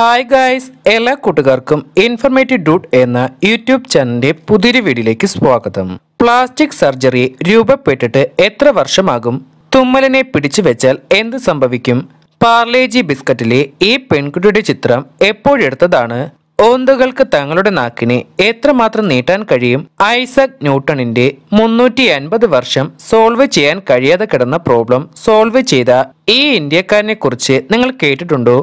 hi guys എല്ലാ കൂട്ടുകാർക്കും informative ഡൂട്ട് എന്ന യൂട്യൂബ് ചാനലിന്റെ പുതിയൊരു വീഡിയോയിലേക്ക് സ്വാഗതം പ്ലാസ്റ്റിക് സർജറി രൂപപ്പെട്ടിട്ട് എത്ര വർഷമാകും തുമ്മലിനെ പിടിച്ചു വെച്ചാൽ എന്ത് സംഭവിക്കും പാർലേജി ബിസ്ക്കറ്റിലെ ഈ പെൺകുട്ടിയുടെ ചിത്രം എപ്പോഴെടുത്തതാണ് ഓന്തുകൾക്ക് തങ്ങളുടെ നാക്കിനെ എത്രമാത്രം നീട്ടാൻ കഴിയും ഐസക് ന്യൂട്ടണിന്റെ മുന്നൂറ്റി അൻപത് വർഷം സോൾവ് ചെയ്യാൻ കഴിയാതെ കിടന്ന പ്രോബ്ലം സോൾവ് ചെയ്ത ഈ ഇന്ത്യക്കാരനെ കുറിച്ച് നിങ്ങൾ കേട്ടിട്ടുണ്ടോ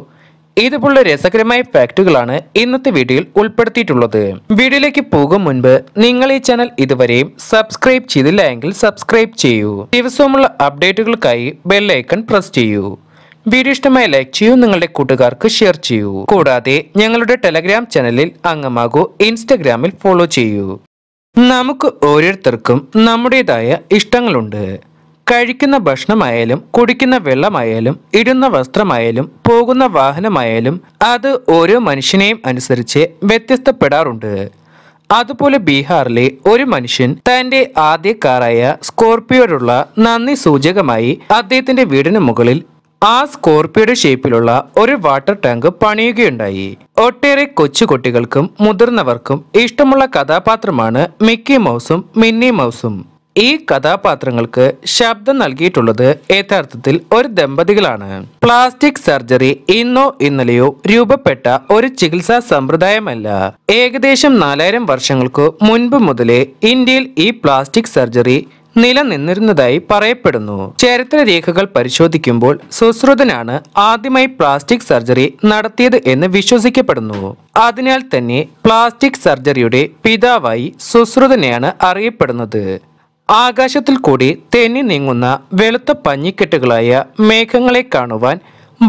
ഇതുപോലുള്ള രസകരമായ ഫാക്റ്റുകളാണ് ഇന്നത്തെ വീഡിയോയിൽ ഉൾപ്പെടുത്തിയിട്ടുള്ളത് വീഡിയോയിലേക്ക് പോകും മുൻപ് നിങ്ങൾ ഈ ചാനൽ ഇതുവരെയും സബ്സ്ക്രൈബ് ചെയ്തില്ല എങ്കിൽ സബ്സ്ക്രൈബ് ചെയ്യൂ ദിവസവുമുള്ള അപ്ഡേറ്റുകൾക്കായി ബെല്ലൈക്കൺ പ്രസ് ചെയ്യൂ വീഡിയോ ഇഷ്ടമായി ലൈക്ക് ചെയ്യൂ നിങ്ങളുടെ കൂട്ടുകാർക്ക് ഷെയർ ചെയ്യൂ കൂടാതെ ഞങ്ങളുടെ ടെലഗ്രാം ചാനലിൽ അംഗമാകൂ ഇൻസ്റ്റഗ്രാമിൽ ഫോളോ ചെയ്യൂ നമുക്ക് ഓരോരുത്തർക്കും നമ്മുടേതായ ഇഷ്ടങ്ങളുണ്ട് കഴിക്കുന്ന ഭക്ഷണമായാലും കുടിക്കുന്ന വെള്ളമായാലും ഇടുന്ന വസ്ത്രമായാലും പോകുന്ന വാഹനമായാലും അത് ഓരോ മനുഷ്യനെയും അനുസരിച്ച് വ്യത്യസ്തപ്പെടാറുണ്ട് അതുപോലെ ബീഹാറിലെ ഒരു മനുഷ്യൻ തന്റെ ആദ്യ കാറായ സ്കോർപ്പിയോടുള്ള നന്ദി സൂചകമായി അദ്ദേഹത്തിന്റെ വീടിന് മുകളിൽ ആ സ്കോർപ്പിയോയുടെ ഷേപ്പിലുള്ള ഒരു വാട്ടർ ടാങ്ക് പണിയുകയുണ്ടായി ഒട്ടേറെ കൊച്ചുകുട്ടികൾക്കും മുതിർന്നവർക്കും ഇഷ്ടമുള്ള കഥാപാത്രമാണ് മിക്കി മൗസും മിന്നി മൗസും ഈ കഥാപാത്രങ്ങൾക്ക് ശബ്ദം നൽകിയിട്ടുള്ളത് യഥാർത്ഥത്തിൽ ഒരു ദമ്പതികളാണ് പ്ലാസ്റ്റിക് സർജറി ഇന്നോ ഇന്നലെയോ രൂപപ്പെട്ട ഒരു ചികിത്സാ സമ്പ്രദായമല്ല ഏകദേശം നാലായിരം വർഷങ്ങൾക്കു മുൻപ് മുതലേ ഇന്ത്യയിൽ ഈ പ്ലാസ്റ്റിക് സർജറി നിലനിന്നിരുന്നതായി പറയപ്പെടുന്നു ചരിത്ര രേഖകൾ പരിശോധിക്കുമ്പോൾ സുശ്രുതനാണ് ആദ്യമായി പ്ലാസ്റ്റിക് സർജറി നടത്തിയത് എന്ന് വിശ്വസിക്കപ്പെടുന്നു അതിനാൽ തന്നെ പ്ലാസ്റ്റിക് സർജറിയുടെ പിതാവായി സുശ്രുതനെയാണ് അറിയപ്പെടുന്നത് ആകാശത്തിൽ കൂടി തെന്നി നീങ്ങുന്ന വെളുത്ത പഞ്ഞിക്കെട്ടുകളായ മേഘങ്ങളെ കാണുവാൻ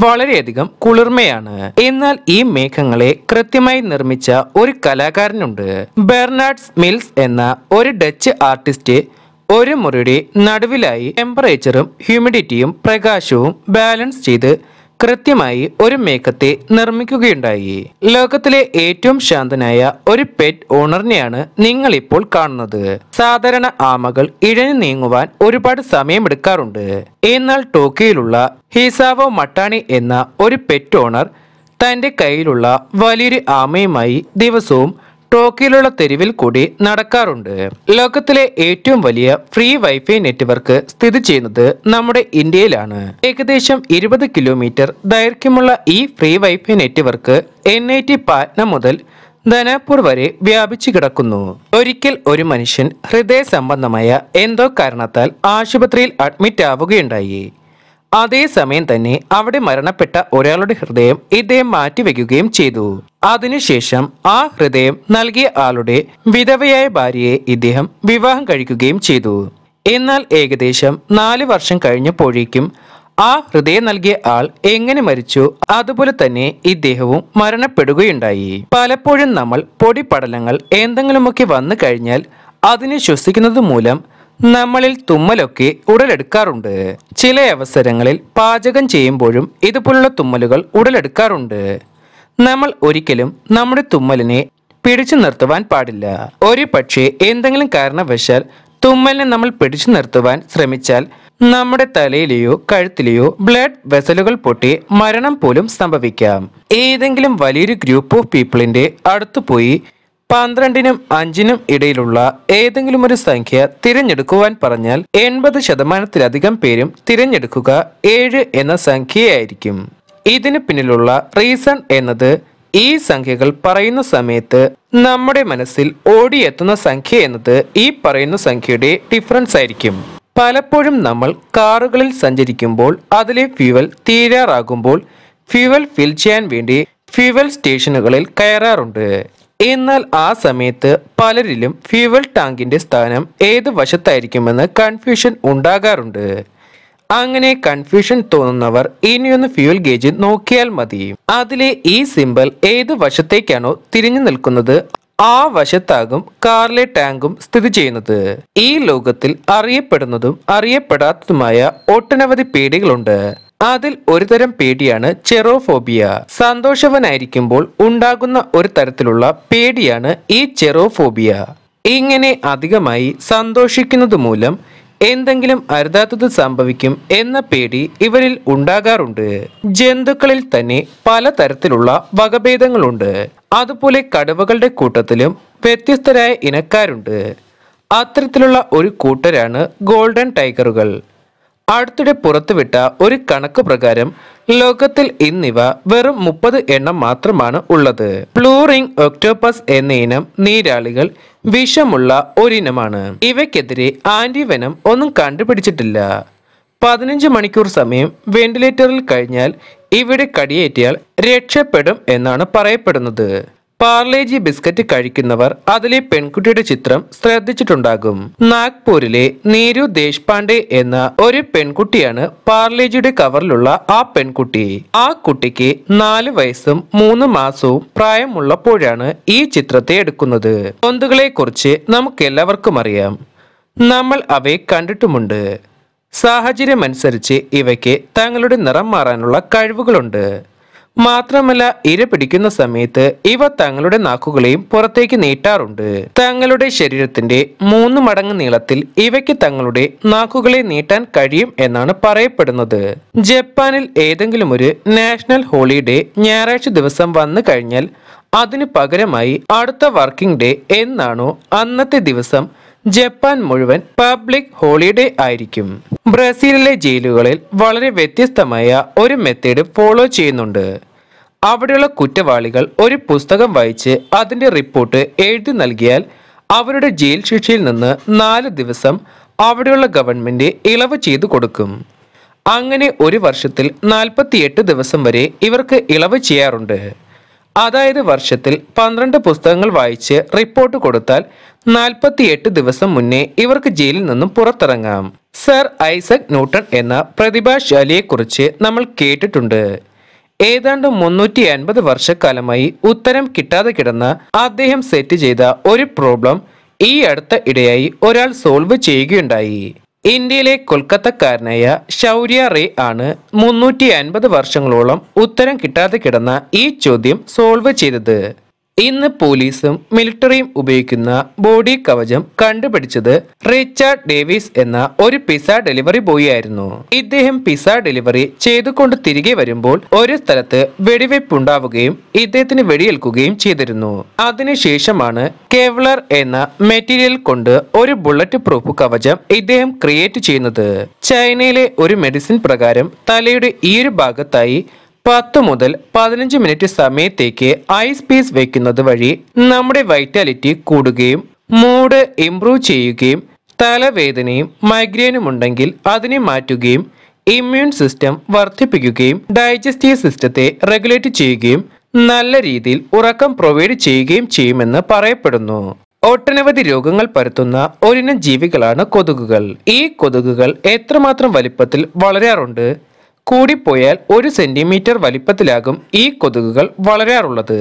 വളരെയധികം കുളിർമയാണ് എന്നാൽ ഈ മേഘങ്ങളെ കൃത്യമായി നിർമ്മിച്ച ഒരു കലാകാരനുണ്ട് ബെർണാർഡ്സ് മിൽസ് എന്ന ഒരു ഡച്ച് ആർട്ടിസ്റ്റ് ഒരു മുറിയുടെ നടുവിലായി ടെമ്പറേച്ചറും ഹ്യൂമിഡിറ്റിയും പ്രകാശവും ബാലൻസ് ചെയ്ത് കൃത്യമായി ഒരു മേഘത്തെ നിർമ്മിക്കുകയുണ്ടായി ലോകത്തിലെ ഏറ്റവും ശാന്തനായ ഒരു പെറ്റ് ഓണറിനെയാണ് നിങ്ങൾ ഇപ്പോൾ കാണുന്നത് സാധാരണ ആമകൾ ഇഴഞ്ഞു നീങ്ങുവാൻ ഒരുപാട് സമയമെടുക്കാറുണ്ട് എന്നാൽ ടോക്കിയിലുള്ള ഹിസാവോ മട്ടാണി എന്ന ഒരു പെറ്റ് ഓണർ തന്റെ കയ്യിലുള്ള വലിയൊരു ആമയുമായി ദിവസവും ടോക്കിയിലുള്ള തെരുവിൽ കൂടി നടക്കാറുണ്ട് ലോകത്തിലെ ഏറ്റവും വലിയ ഫ്രീ വൈഫൈ നെറ്റ്വർക്ക് സ്ഥിതി ചെയ്യുന്നത് നമ്മുടെ ഇന്ത്യയിലാണ് ഏകദേശം ഇരുപത് കിലോമീറ്റർ ദൈർഘ്യമുള്ള ഈ free wifi network N I T Patna മുതൽ ധനാപൂർ വരെ വ്യാപിച്ചു കിടക്കുന്നു ഒരിക്കൽ ഒരു മനുഷ്യൻ ഹൃദയ സംബന്ധമായ എന്തോ കാരണത്താൽ ആശുപത്രിയിൽ അഡ്മിറ്റ് ആവുകയുണ്ടായി അതേസമയം തന്നെ അവിടെ മരണപ്പെട്ട ഒരാളുടെ ഹൃദയം ഇദ്ദേഹം മാറ്റിവെക്കുകയും ചെയ്തു അതിനുശേഷം ആ ഹൃദയം നൽകിയ ആളുടെ വിധവയായ ഭാര്യയെ ഇദ്ദേഹം വിവാഹം കഴിക്കുകയും ചെയ്തു എന്നാൽ ഏകദേശം നാല് വർഷം കഴിഞ്ഞപ്പോഴേക്കും ആ ഹൃദയം നൽകിയ ആൾ എങ്ങനെ മരിച്ചു അതുപോലെ തന്നെ ഇദ്ദേഹവും മരണപ്പെടുകയുണ്ടായി പലപ്പോഴും നമ്മൾ പൊടിപടലങ്ങൾ എന്തെങ്കിലുമൊക്കെ വന്നു കഴിഞ്ഞാൽ അതിനെ ശ്വസിക്കുന്നത് മൂലം നമ്മളിൽ തുമ്മലൊക്കെ ഉടലെടുക്കാറുണ്ട് ചില അവസരങ്ങളിൽ പാചകം ചെയ്യുമ്പോഴും ഇതുപോലുള്ള തുമ്മലുകൾ ഉടലെടുക്കാറുണ്ട് നമ്മൾ ഒരിക്കലും നമ്മുടെ തുമ്മലിനെ പിടിച്ചു നിർത്തുവാൻ പാടില്ല ഒരു പക്ഷേ എന്തെങ്കിലും കാരണവശാൽ തുമ്മലിനെ നമ്മൾ പിടിച്ചു നിർത്തുവാൻ ശ്രമിച്ചാൽ നമ്മുടെ തലയിലെയോ കഴുത്തിലെയോ ബ്ലഡ് വെസലുകൾ പൊട്ടി മരണം പോലും സംഭവിക്കാം ഏതെങ്കിലും വലിയൊരു ഗ്രൂപ്പ് ഓഫ് പീപ്പിളിന്റെ അടുത്തു പോയി പന്ത്രണ്ടിനും അഞ്ചിനും ഇടയിലുള്ള ഏതെങ്കിലും ഒരു സംഖ്യ തിരഞ്ഞെടുക്കുവാൻ പറഞ്ഞാൽ എൺപത് ശതമാനത്തിലധികം പേരും തിരഞ്ഞെടുക്കുക ഏഴ് എന്ന സംഖ്യയായിരിക്കും ഇതിന് പിന്നിലുള്ള റീസൺ എന്നത് ഈ സംഖ്യകൾ പറയുന്ന സമയത്ത് നമ്മുടെ മനസ്സിൽ ഓടിയെത്തുന്ന സംഖ്യ എന്നത് ഈ പറയുന്ന സംഖ്യയുടെ ഡിഫറൻസ് ആയിരിക്കും പലപ്പോഴും നമ്മൾ കാറുകളിൽ സഞ്ചരിക്കുമ്പോൾ അതിലെ ഫ്യൂവൽ തീരാറാകുമ്പോൾ ഫ്യൂവൽ ഫിൽ ചെയ്യാൻ വേണ്ടി ഫ്യൂവൽ സ്റ്റേഷനുകളിൽ കയറാറുണ്ട് എന്നാൽ ആ സമയത്ത് പലരിലും ഫ്യൂവൽ ടാങ്കിന്റെ സ്ഥാനം ഏത് വശത്തായിരിക്കുമെന്ന് കൺഫ്യൂഷൻ ഉണ്ടാകാറുണ്ട് അങ്ങനെ കൺഫ്യൂഷൻ തോന്നുന്നവർ ഇനിയൊന്ന് ഫ്യൂൽ ഗേജ് നോക്കിയാൽ മതി അതിലെ ഈ സിമ്പൽ ഏത് വശത്തേക്കാണോ തിരിഞ്ഞു നിൽക്കുന്നത് ആ വശത്താകും കാറിലെ ടാങ്കും സ്ഥിതി ചെയ്യുന്നത് ഈ ലോകത്തിൽ അറിയപ്പെടുന്നതും അറിയപ്പെടാത്തതുമായ ഒട്ടനവധി പേടികളുണ്ട് അതിൽ ഒരുതരം പേടിയാണ് ചെറോഫോബിയ സന്തോഷവനായിരിക്കുമ്പോൾ ഉണ്ടാകുന്ന ഒരു തരത്തിലുള്ള പേടിയാണ് ഈ ചെറോഫോബിയ ഇങ്ങനെ അധികമായി സന്തോഷിക്കുന്നത് മൂലം എന്തെങ്കിലും അരുതാത്തത് സംഭവിക്കും എന്ന പേടി ഇവരിൽ ഉണ്ടാകാറുണ്ട് ജന്തുക്കളിൽ തന്നെ പലതരത്തിലുള്ള വകഭേദങ്ങളുണ്ട് അതുപോലെ കടുവകളുടെ കൂട്ടത്തിലും വ്യത്യസ്തരായ ഇനക്കാരുണ്ട് അത്തരത്തിലുള്ള ഒരു കൂട്ടരാണ് ഗോൾഡൻ ടൈഗറുകൾ അടുത്തിടെ പുറത്തുവിട്ട ഒരു കണക്ക് പ്രകാരം ലോകത്തിൽ ഇന്നിവ വെറും മുപ്പത് എണ്ണം മാത്രമാണ് ഉള്ളത് പ്ലൂറിംഗ് ഒക്ടോപ്പസ് എന്ന ഇനം നീരാളികൾ വിഷമുള്ള ഒരിനമാണ് ഇവയ്ക്കെതിരെ ആന്റിവെനം ഒന്നും കണ്ടുപിടിച്ചിട്ടില്ല പതിനഞ്ച് മണിക്കൂർ സമയം വെന്റിലേറ്ററിൽ കഴിഞ്ഞാൽ ഇവിടെ കടിയേറ്റിയാൽ രക്ഷപ്പെടും എന്നാണ് പറയപ്പെടുന്നത് പാർലേജി ബിസ്ക്കറ്റ് കഴിക്കുന്നവർ അതിലെ പെൺകുട്ടിയുടെ ചിത്രം ശ്രദ്ധിച്ചിട്ടുണ്ടാകും നാഗ്പൂരിലെ നീരു ദേശ്പാണ്ഡെ എന്ന ഒരു പെൺകുട്ടിയാണ് പാർലേജിയുടെ കവറിലുള്ള ആ പെൺകുട്ടി ആ കുട്ടിക്ക് നാല് വയസ്സും മൂന്ന് മാസവും പ്രായമുള്ളപ്പോഴാണ് ഈ ചിത്രത്തെ എടുക്കുന്നത് പൊന്തുകളെ കുറിച്ച് നമുക്കെല്ലാവർക്കും അറിയാം നമ്മൾ അവയെ കണ്ടിട്ടുമുണ്ട് സാഹചര്യമനുസരിച്ച് ഇവയ്ക്ക് തങ്ങളുടെ നിറം മാറാനുള്ള കഴിവുകളുണ്ട് മാത്രമല്ല ഇര പിടിക്കുന്ന സമയത്ത് ഇവ തങ്ങളുടെ നാക്കുകളെയും പുറത്തേക്ക് നീട്ടാറുണ്ട് തങ്ങളുടെ ശരീരത്തിന്റെ മൂന്ന് മടങ്ങ് നീളത്തിൽ ഇവയ്ക്ക് തങ്ങളുടെ നാക്കുകളെ നീട്ടാൻ കഴിയും എന്നാണ് പറയപ്പെടുന്നത് ജപ്പാനിൽ ഏതെങ്കിലും ഒരു നാഷണൽ ഹോളിഡേ ഞായറാഴ്ച ദിവസം വന്നു കഴിഞ്ഞാൽ അതിനു പകരമായി അടുത്ത വർക്കിംഗ് ഡേ എന്നാണോ അന്നത്തെ ദിവസം ജപ്പാൻ മുഴുവൻ പബ്ലിക് ഹോളിഡേ ആയിരിക്കും ബ്രസീലിലെ ജയിലുകളിൽ വളരെ വ്യത്യസ്തമായ ഒരു മെത്തേഡ് ഫോളോ ചെയ്യുന്നുണ്ട് അവിടെയുള്ള കുറ്റവാളികൾ ഒരു പുസ്തകം വായിച്ച് അതിന്റെ റിപ്പോർട്ട് എഴുതി നൽകിയാൽ അവരുടെ ജയിൽ ശിക്ഷയിൽ നിന്ന് നാല് ദിവസം അവിടെയുള്ള ഗവൺമെന്റ് ഇളവ് ചെയ്തു കൊടുക്കും അങ്ങനെ ഒരു വർഷത്തിൽ നാൽപ്പത്തിയെട്ട് ദിവസം വരെ ഇവർക്ക് ഇളവ് ചെയ്യാറുണ്ട് അതായത് വർഷത്തിൽ പന്ത്രണ്ട് പുസ്തകങ്ങൾ വായിച്ച് റിപ്പോർട്ട് കൊടുത്താൽ നാൽപ്പത്തിയെട്ട് ദിവസം മുന്നേ ഇവർക്ക് ജയിലിൽ നിന്നും പുറത്തിറങ്ങാം സർ ഐസക് ന്യൂട്ടൺ എന്ന പ്രതിഭാശാലിയെക്കുറിച്ച് നമ്മൾ കേട്ടിട്ടുണ്ട് ഏതാണ്ട് മുന്നൂറ്റി അൻപത് വർഷക്കാലമായി ഉത്തരം കിട്ടാതെ കിടന്ന അദ്ദേഹം സെറ്റ് ചെയ്ത ഒരു പ്രോബ്ലം ഈ അടുത്ത ഇടയായി ഒരാൾ സോൾവ് ചെയ്യുകയുണ്ടായി ഇന്ത്യയിലെ കൊൽക്കത്തക്കാരനായ ശൗര്യ റേ ആണ് മുന്നൂറ്റി അൻപത് വർഷങ്ങളോളം ഉത്തരം കിട്ടാതെ കിടന്ന ഈ ചോദ്യം സോൾവ് ചെയ്തത് ഇന്ന് പോലീസും മിലിറ്ററിയും ഉപയോഗിക്കുന്ന ബോഡി കവചം കണ്ടുപിടിച്ചത് റിച്ചാർഡ് ഡേവിസ് എന്ന ഒരു പിസ ഡെലിവറി ബോയ് ആയിരുന്നു ഇദ്ദേഹം പിസ ഡെലിവറി ചെയ്തുകൊണ്ട് തിരികെ വരുമ്പോൾ ഒരു സ്ഥലത്ത് വെടിവെപ്പുണ്ടാവുകയും ഇദ്ദേഹത്തിന് വെടിയേൽക്കുകയും ചെയ്തിരുന്നു അതിനുശേഷമാണ് കേവ്ലർ എന്ന മെറ്റീരിയൽ കൊണ്ട് ഒരു ബുള്ളറ്റ് പ്രൂഫ് കവചം ഇദ്ദേഹം ക്രിയേറ്റ് ചെയ്യുന്നത് ചൈനയിലെ ഒരു മെഡിസിൻ പ്രകാരം തലയുടെ ഈ ഒരു ഭാഗത്തായി പത്ത് മുതൽ പതിനഞ്ച് മിനിറ്റ് സമയത്തേക്ക് ഐസ് പീസ് വയ്ക്കുന്നത് വഴി നമ്മുടെ വൈറ്റാലിറ്റി കൂടുകയും മൂഡ് ഇംപ്രൂവ് ചെയ്യുകയും തലവേദനയും മൈഗ്രെയിനും ഉണ്ടെങ്കിൽ അതിനെ മാറ്റുകയും ഇമ്മ്യൂൺ സിസ്റ്റം വർദ്ധിപ്പിക്കുകയും ഡൈജസ്റ്റീവ് സിസ്റ്റത്തെ റെഗുലേറ്റ് ചെയ്യുകയും നല്ല രീതിയിൽ ഉറക്കം പ്രൊവൈഡ് ചെയ്യുകയും ചെയ്യുമെന്ന് പറയപ്പെടുന്നു ഒട്ടനവധി രോഗങ്ങൾ പരത്തുന്ന ഒരിനം ജീവികളാണ് കൊതുകുകൾ ഈ കൊതുകുകൾ എത്രമാത്രം വലിപ്പത്തിൽ വളരാറുണ്ട് കൂടിപ്പോയാൽ ഒരു സെന്റിമീറ്റർ വലിപ്പത്തിലാകും ഈ കൊതുകുകൾ വളരാറുള്ളത്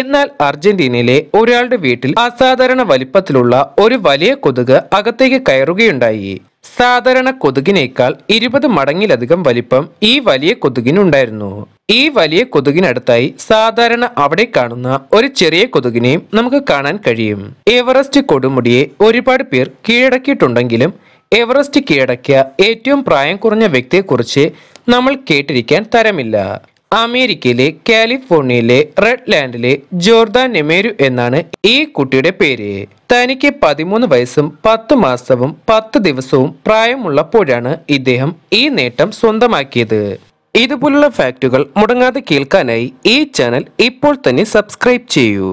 എന്നാൽ അർജന്റീനയിലെ ഒരാളുടെ വീട്ടിൽ അസാധാരണ വലിപ്പത്തിലുള്ള ഒരു വലിയ കൊതുക് അകത്തേക്ക് കയറുകയുണ്ടായി സാധാരണ കൊതുകിനേക്കാൾ ഇരുപത് മടങ്ങിലധികം വലിപ്പം ഈ വലിയ കൊതുകിനുണ്ടായിരുന്നു ഈ വലിയ കൊതുകിനടുത്തായി സാധാരണ അവിടെ കാണുന്ന ഒരു ചെറിയ കൊതുകിനെയും നമുക്ക് കാണാൻ കഴിയും എവറസ്റ്റ് കൊടുമുടിയെ ഒരുപാട് പേർ കീഴടക്കിയിട്ടുണ്ടെങ്കിലും എവറസ്റ്റ് കീഴടക്കിയ ഏറ്റവും പ്രായം കുറഞ്ഞ വ്യക്തിയെക്കുറിച്ച് നമ്മൾ കേട്ടിരിക്കാൻ തരമില്ല അമേരിക്കയിലെ കാലിഫോർണിയയിലെ റെഡ് ലാൻഡിലെ ജോർദാൻ നെമേരു എന്നാണ് ഈ കുട്ടിയുടെ പേര് തനിക്ക് പതിമൂന്ന് വയസ്സും പത്ത് മാസവും പത്ത് ദിവസവും പ്രായമുള്ളപ്പോഴാണ് ഇദ്ദേഹം ഈ നേട്ടം സ്വന്തമാക്കിയത് ഇതുപോലുള്ള ഫാക്റ്റുകൾ മുടങ്ങാതെ കേൾക്കാനായി ഈ ചാനൽ ഇപ്പോൾ തന്നെ സബ്സ്ക്രൈബ് ചെയ്യൂ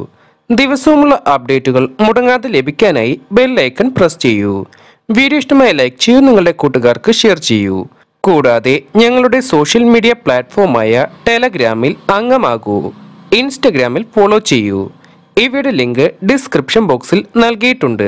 ദിവസവുമുള്ള അപ്ഡേറ്റുകൾ മുടങ്ങാതെ ലഭിക്കാനായി ബെല്ലൈക്കൺ പ്രസ് ചെയ്യൂ വീഡിയോ ഇഷ്ടമായ ലൈക്ക് ചെയ്യൂ നിങ്ങളുടെ കൂട്ടുകാർക്ക് ഷെയർ ചെയ്യൂ കൂടാതെ ഞങ്ങളുടെ സോഷ്യൽ മീഡിയ പ്ലാറ്റ്ഫോമായ ടെലഗ്രാമിൽ അംഗമാകൂ ഇൻസ്റ്റഗ്രാമിൽ ഫോളോ ചെയ്യൂ ഇവയുടെ ലിങ്ക് ഡിസ്ക്രിപ്ഷൻ ബോക്സിൽ നൽകിയിട്ടുണ്ട്